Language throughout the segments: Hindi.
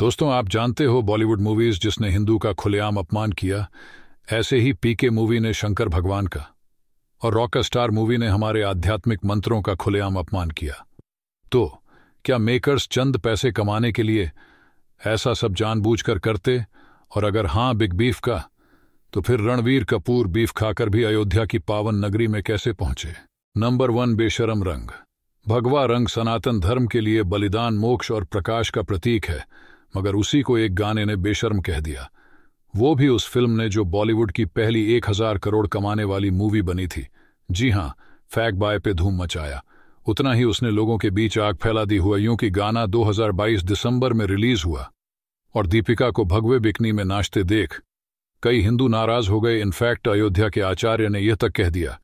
दोस्तों आप जानते हो बॉलीवुड मूवीज जिसने हिंदू का खुलेआम अपमान किया ऐसे ही पीके मूवी ने शंकर भगवान का और रॉक स्टार मूवी ने हमारे आध्यात्मिक मंत्रों का खुलेआम अपमान किया तो क्या मेकर्स चंद पैसे कमाने के लिए ऐसा सब जानबूझकर करते और अगर हां बिग बीफ का तो फिर रणवीर कपूर बीफ खाकर भी अयोध्या की पावन नगरी में कैसे पहुंचे नंबर वन बेशरम रंग भगवा रंग सनातन धर्म के लिए बलिदान मोक्ष और प्रकाश का प्रतीक है मगर उसी को एक गाने ने बेशर्म कह दिया वो भी उस फिल्म ने जो बॉलीवुड की पहली एक हजार करोड़ कमाने वाली मूवी बनी थी जी हाँ फैक बाय पे धूम मचाया उतना ही उसने लोगों के बीच आग फैला दी हुआ यूं कि गाना 2022 दिसंबर में रिलीज हुआ और दीपिका को भगवे बिकनी में नाचते देख कई हिंदू नाराज हो गए इनफैक्ट अयोध्या के आचार्य ने यह तक कह दिया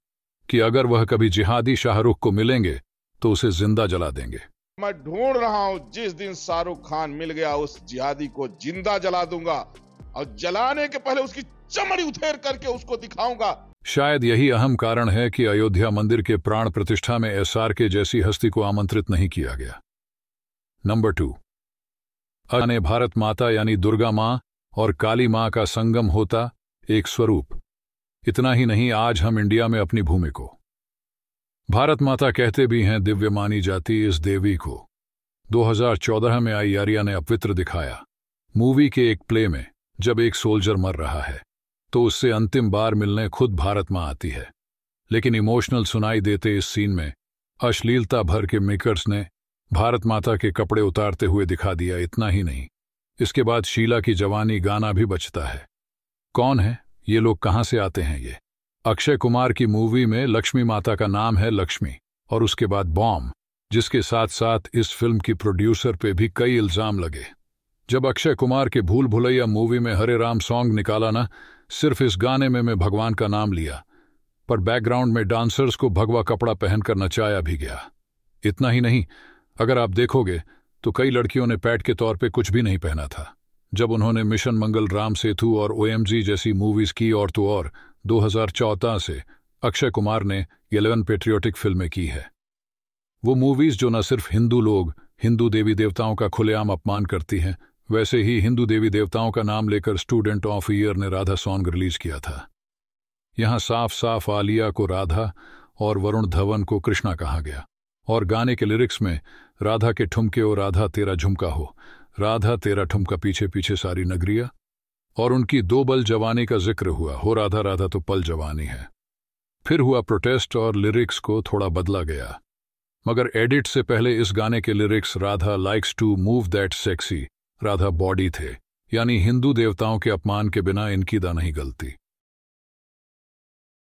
कि अगर वह कभी जिहादी शाहरुख को मिलेंगे तो उसे जिंदा जला देंगे मैं ढूंढ रहा हूं जिस दिन शाहरुख खान मिल गया उस जिहादी को जिंदा जला दूंगा और जलाने के पहले उसकी चमड़ी उथेर करके उसको दिखाऊंगा शायद यही अहम कारण है कि अयोध्या मंदिर के प्राण प्रतिष्ठा में आर के जैसी हस्ती को आमंत्रित नहीं किया गया नंबर टू अने भारत माता यानी दुर्गा माँ और काली माँ का संगम होता एक स्वरूप इतना ही नहीं आज हम इंडिया में अपनी भूमि को भारत माता कहते भी हैं दिव्य मानी जाती इस देवी को 2014 में आई आर्या ने अपवित्र दिखाया मूवी के एक प्ले में जब एक सोल्जर मर रहा है तो उससे अंतिम बार मिलने खुद भारत माँ आती है लेकिन इमोशनल सुनाई देते इस सीन में अश्लीलता भर के मेकर्स ने भारत माता के कपड़े उतारते हुए दिखा दिया इतना ही नहीं इसके बाद शीला की जवानी गाना भी बचता है कौन है ये लोग कहाँ से आते हैं ये अक्षय कुमार की मूवी में लक्ष्मी माता का नाम है लक्ष्मी और उसके बाद बॉम्ब जिसके साथ साथ इस फिल्म की प्रोड्यूसर पे भी कई इल्जाम लगे जब अक्षय कुमार के भूल भुलैया मूवी में हरे राम सॉन्ग निकाला ना सिर्फ इस गाने में मैं भगवान का नाम लिया पर बैकग्राउंड में डांसर्स को भगवा कपड़ा पहनकर नचाया भी गया इतना ही नहीं अगर आप देखोगे तो कई लड़कियों ने पैट के तौर पे कुछ भी नहीं पहना था जब उन्होंने मिशन मंगल राम सेतु और ओएमजी जैसी मूवीज की और तो और 2014 से अक्षय कुमार ने इलेवन पेट्रियोटिक फिल्में की है वो मूवीज जो न सिर्फ हिंदू लोग हिंदू देवी देवताओं का खुलेआम अपमान करती हैं वैसे ही हिंदू देवी देवताओं का नाम लेकर स्टूडेंट ऑफ ईयर ने राधा सॉन्ग रिलीज किया था यहाँ साफ साफ आलिया को राधा और वरुण धवन को कृष्णा कहा गया और गाने के लिरिक्स में राधा के ठुमके और राधा तेरा झुमका हो राधा तेरा ठुमका पीछे पीछे सारी नगरिया और उनकी दो बल जवानी का जिक्र हुआ हो राधा राधा तो पल जवानी है फिर हुआ प्रोटेस्ट और लिरिक्स को थोड़ा बदला गया मगर एडिट से पहले इस गाने के lyrics Radha likes to move that sexy Radha body थे यानी हिंदू देवताओं के अपमान के बिना इनकी दा नहीं गलती